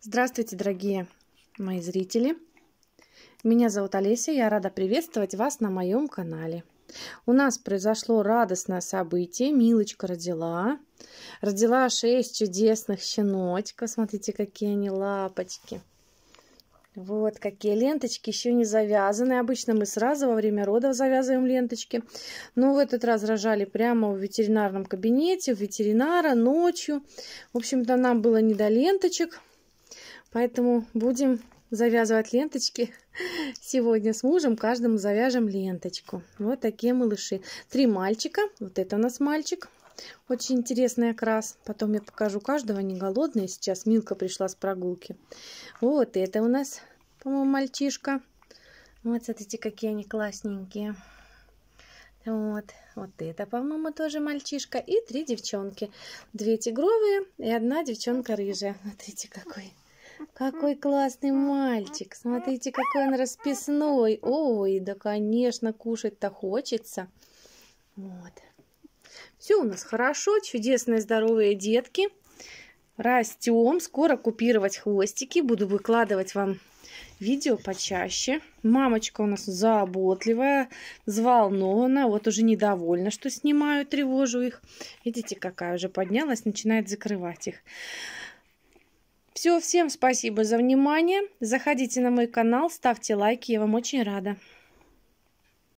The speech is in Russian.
Здравствуйте, дорогие мои зрители! Меня зовут Олеся, я рада приветствовать вас на моем канале. У нас произошло радостное событие, Милочка родила. Родила 6 чудесных щеночков, смотрите, какие они лапочки. Вот какие ленточки, еще не завязаны. Обычно мы сразу во время родов завязываем ленточки. Но ну, в этот раз рожали прямо в ветеринарном кабинете, в ветеринара, ночью. В общем-то, нам было не до ленточек Поэтому будем завязывать ленточки. Сегодня с мужем каждому завяжем ленточку. Вот такие малыши. Три мальчика. Вот это у нас мальчик. Очень интересный окрас. Потом я покажу каждого. Они голодные. Сейчас Милка пришла с прогулки. Вот это у нас, по-моему, мальчишка. Вот, смотрите, какие они классненькие. Вот, вот это, по-моему, тоже мальчишка. И три девчонки. Две тигровые и одна девчонка рыжая. Смотрите, какой какой классный мальчик! Смотрите, какой он расписной! Ой, да, конечно, кушать-то хочется. Вот. Все у нас хорошо, чудесные здоровые детки. Растем, скоро купировать хвостики. Буду выкладывать вам видео почаще. Мамочка у нас заботливая, взволнована, вот уже недовольна, что снимаю, тревожу их. Видите, какая уже поднялась, начинает закрывать их. Все, всем спасибо за внимание. Заходите на мой канал, ставьте лайки, я вам очень рада.